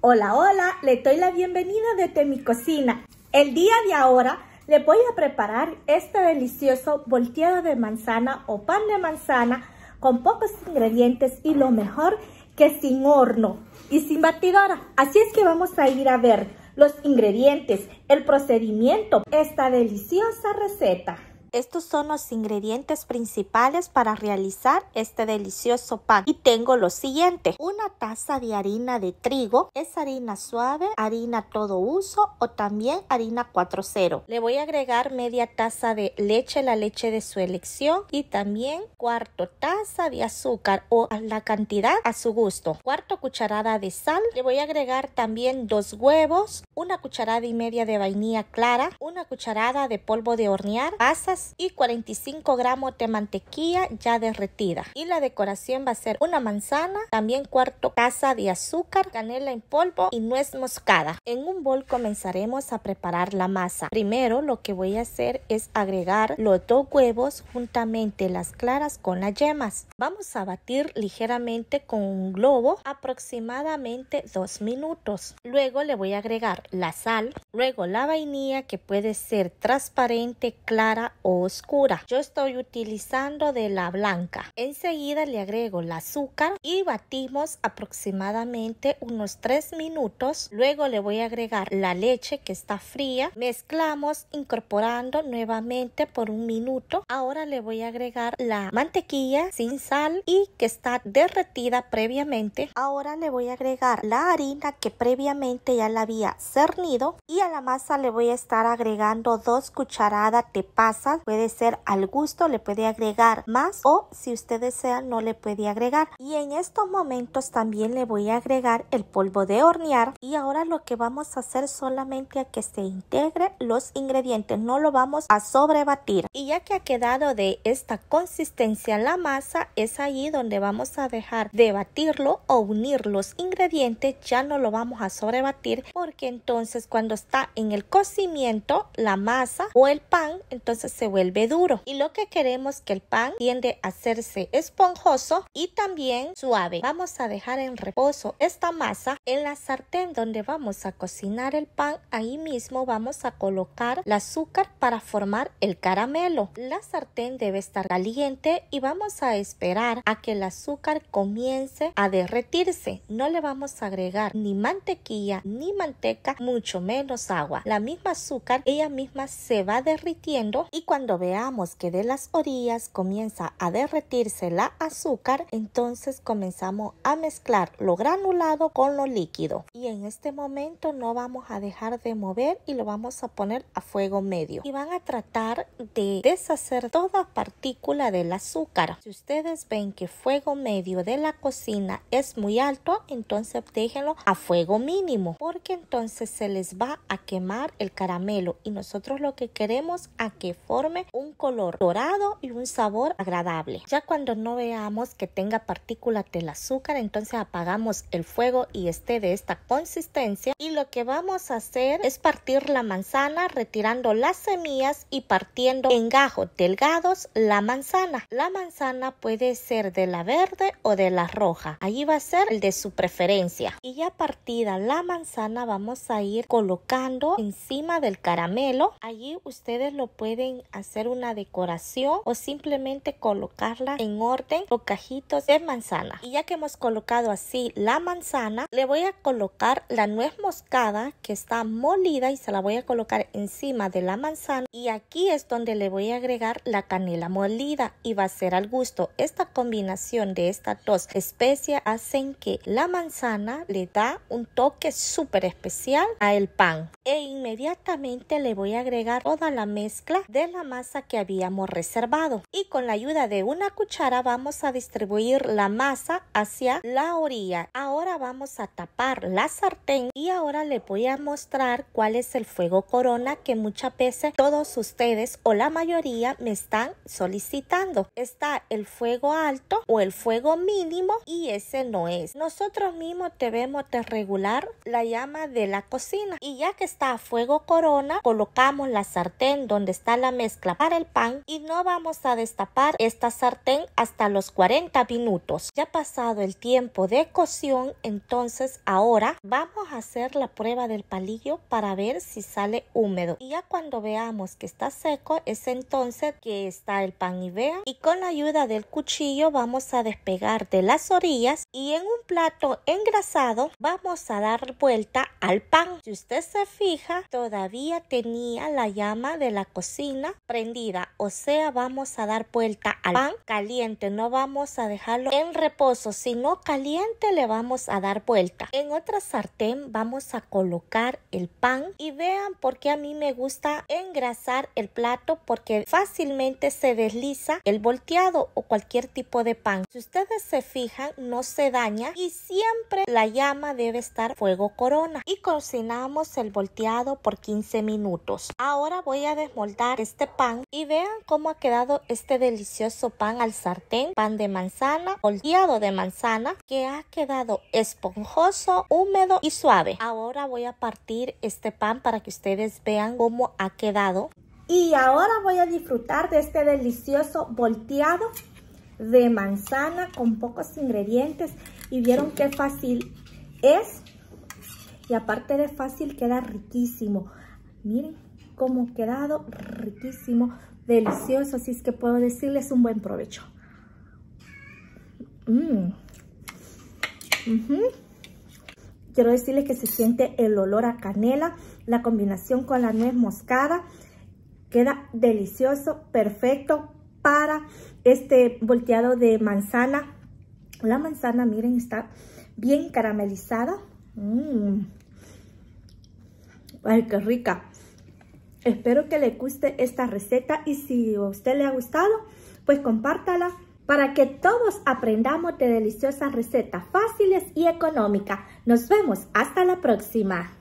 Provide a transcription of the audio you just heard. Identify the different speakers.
Speaker 1: Hola, hola, le doy la bienvenida desde mi cocina. El día de ahora le voy a preparar este delicioso volteado de manzana o pan de manzana con pocos ingredientes y lo mejor que sin horno y sin batidora. Así es que vamos a ir a ver los ingredientes, el procedimiento, esta deliciosa receta. Estos son los ingredientes principales para realizar este delicioso pan. Y tengo lo siguiente. Una taza de harina de trigo. Es harina suave, harina todo uso o también harina 4.0. Le voy a agregar media taza de leche, la leche de su elección. Y también cuarto taza de azúcar o la cantidad a su gusto. Cuarto cucharada de sal. Le voy a agregar también dos huevos, una cucharada y media de vainilla clara, una cucharada de polvo de hornear, pasas y 45 gramos de mantequilla ya derretida. Y la decoración va a ser una manzana, también cuarto caza de azúcar, canela en polvo y nuez moscada. En un bol comenzaremos a preparar la masa. Primero lo que voy a hacer es agregar los dos huevos juntamente las claras con las yemas. Vamos a batir ligeramente con un globo aproximadamente 2 minutos. Luego le voy a agregar la sal, luego la vainilla que puede ser transparente, clara o oscura. Yo estoy utilizando de la blanca. Enseguida le agrego el azúcar y batimos aproximadamente unos 3 minutos. Luego le voy a agregar la leche que está fría. Mezclamos incorporando nuevamente por un minuto. Ahora le voy a agregar la mantequilla sin sal y que está derretida previamente. Ahora le voy a agregar la harina que previamente ya la había cernido y a la masa le voy a estar agregando dos cucharadas de pasas puede ser al gusto, le puede agregar más o si usted desea no le puede agregar. Y en estos momentos también le voy a agregar el polvo de hornear y ahora lo que vamos a hacer solamente a que se integre los ingredientes, no lo vamos a sobrebatir. Y ya que ha quedado de esta consistencia la masa, es ahí donde vamos a dejar de batirlo o unir los ingredientes, ya no lo vamos a sobrebatir porque entonces cuando está en el cocimiento la masa o el pan, entonces se vuelve duro y lo que queremos que el pan tiende a hacerse esponjoso y también suave. Vamos a dejar en reposo esta masa en la sartén donde vamos a cocinar el pan. Ahí mismo vamos a colocar el azúcar para formar el caramelo. La sartén debe estar caliente y vamos a esperar a que el azúcar comience a derretirse. No le vamos a agregar ni mantequilla ni manteca, mucho menos agua. La misma azúcar ella misma se va derritiendo y cuando cuando veamos que de las orillas comienza a derretirse la azúcar, entonces comenzamos a mezclar lo granulado con lo líquido. Y en este momento no vamos a dejar de mover y lo vamos a poner a fuego medio. Y van a tratar de deshacer toda partícula del azúcar. Si ustedes ven que fuego medio de la cocina es muy alto, entonces déjenlo a fuego mínimo porque entonces se les va a quemar el caramelo y nosotros lo que queremos a que un color dorado y un sabor agradable. Ya cuando no veamos que tenga partículas del azúcar, entonces apagamos el fuego y esté de esta consistencia. Y lo que vamos a hacer es partir la manzana retirando las semillas y partiendo en gajos delgados la manzana. La manzana puede ser de la verde o de la roja. Allí va a ser el de su preferencia. Y ya partida la manzana vamos a ir colocando encima del caramelo. Allí ustedes lo pueden hacer una decoración o simplemente colocarla en orden o cajitos de manzana. Y ya que hemos colocado así la manzana, le voy a colocar la nuez moscada que está molida y se la voy a colocar encima de la manzana. Y aquí es donde le voy a agregar la canela molida y va a ser al gusto. Esta combinación de estas dos especias hacen que la manzana le da un toque súper especial a el pan e inmediatamente le voy a agregar toda la mezcla de la masa que habíamos reservado y con la ayuda de una cuchara vamos a distribuir la masa hacia la orilla ahora vamos a tapar la sartén y ahora le voy a mostrar cuál es el fuego corona que muchas veces todos ustedes o la mayoría me están solicitando está el fuego alto o el fuego mínimo y ese no es nosotros mismos debemos regular la llama de la cocina y ya que a fuego corona, colocamos la sartén donde está la mezcla para el pan y no vamos a destapar esta sartén hasta los 40 minutos. Ya pasado el tiempo de cocción, entonces ahora vamos a hacer la prueba del palillo para ver si sale húmedo. Y ya cuando veamos que está seco, es entonces que está el pan y vea Y con la ayuda del cuchillo vamos a despegar de las orillas y en un plato engrasado vamos a dar vuelta al pan. Si usted se fija, todavía tenía la llama de la cocina prendida, o sea, vamos a dar vuelta al pan caliente, no vamos a dejarlo en reposo, sino caliente le vamos a dar vuelta. En otra sartén vamos a colocar el pan y vean por qué a mí me gusta engrasar el plato porque fácilmente se desliza el volteado o cualquier tipo de pan. Si ustedes se fijan, no se daña y siempre la llama debe estar fuego corona y cocinamos el volteado por 15 minutos. Ahora voy a desmoldar este pan y vean cómo ha quedado este delicioso pan al sartén, pan de manzana, volteado de manzana, que ha quedado esponjoso, húmedo y suave. Ahora voy a partir este pan para que ustedes vean cómo ha quedado. Y ahora voy a disfrutar de este delicioso volteado de manzana con pocos ingredientes. Y vieron qué fácil es y aparte de fácil, queda riquísimo. Miren cómo quedado riquísimo, delicioso. Así es que puedo decirles un buen provecho. Mm. Quiero decirles que se siente el olor a canela, la combinación con la nuez moscada. Queda delicioso, perfecto para este volteado de manzana. La manzana, miren, está bien caramelizada. ¡Mmm! Ay, qué rica. Espero que le guste esta receta y si a usted le ha gustado, pues compártala para que todos aprendamos de deliciosas recetas fáciles y económicas. Nos vemos hasta la próxima.